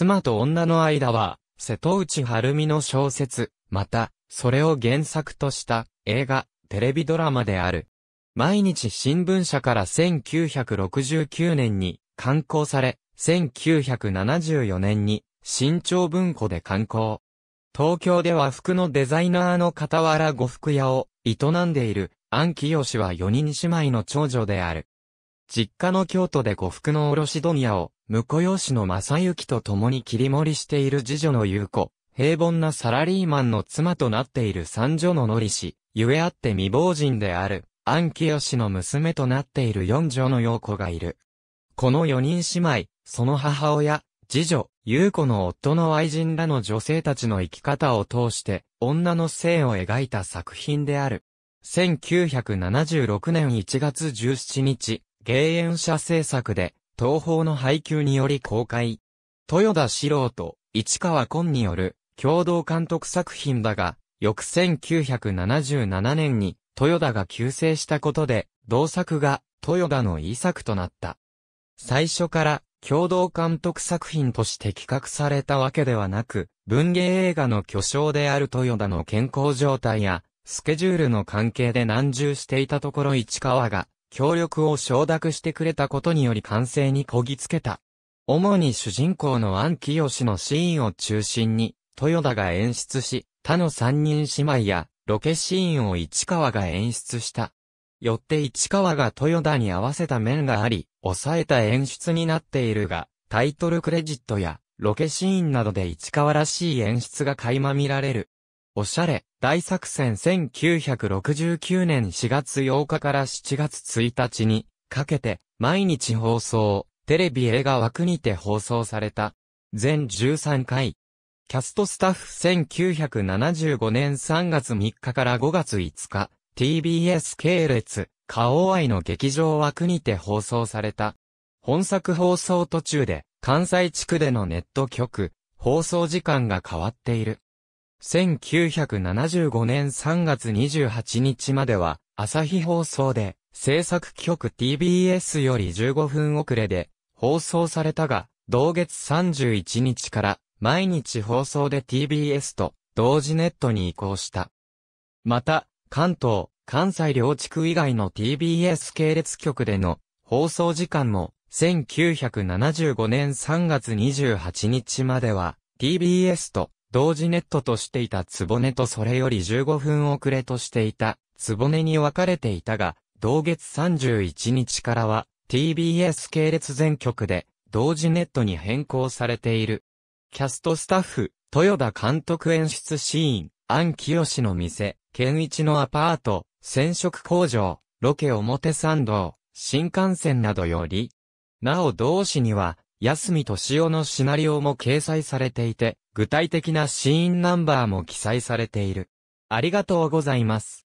妻と女の間は、瀬戸内晴美の小説、また、それを原作とした映画、テレビドラマである。毎日新聞社から1969年に刊行され、1974年に新潮文庫で刊行。東京では服のデザイナーの傍ら呉服屋を営んでいる、安清氏は4人姉妹の長女である。実家の京都で呉服の卸問屋を婿養子の正幸と共に切り盛りしている次女の優子、平凡なサラリーマンの妻となっている三女ののりし、ゆえあって未亡人である、安清氏の娘となっている四女の陽子がいる。この四人姉妹、その母親、次女、優子の夫の愛人らの女性たちの生き方を通して、女の性を描いた作品である。1976年1月17日、芸演者制作で、東宝の配給により公開。豊田四郎と市川昆による共同監督作品だが、翌1977年に豊田が急成したことで、同作が豊田の遺作となった。最初から共同監督作品として企画されたわけではなく、文芸映画の巨匠である豊田の健康状態や、スケジュールの関係で難渋していたところ市川が、協力を承諾してくれたことにより完成にこぎつけた。主に主人公の安清のシーンを中心に、豊田が演出し、他の三人姉妹や、ロケシーンを市川が演出した。よって市川が豊田に合わせた面があり、抑えた演出になっているが、タイトルクレジットや、ロケシーンなどで市川らしい演出が垣間見られる。おしゃれ、大作戦1969年4月8日から7月1日に、かけて、毎日放送、テレビ映画枠にて放送された。全13回。キャストスタッフ1975年3月3日から5月5日、TBS 系列、花王愛の劇場枠にて放送された。本作放送途中で、関西地区でのネット局、放送時間が変わっている。1975年3月28日までは、朝日放送で、制作局 TBS より15分遅れで、放送されたが、同月31日から、毎日放送で TBS と、同時ネットに移行した。また、関東、関西両地区以外の TBS 系列局での、放送時間も、1975年3月28日までは、TBS と同時ネットとしていたつぼねとそれより15分遅れとしていたつぼねに分かれていたが、同月31日からは TBS 系列全局で同時ネットに変更されている。キャストスタッフ、豊田監督演出シーン、安清の店、健一のアパート、染色工場、ロケ表参道、新幹線などより、なお同市には、安見敏夫のシナリオも掲載されていて、具体的なシーンナンバーも記載されている。ありがとうございます。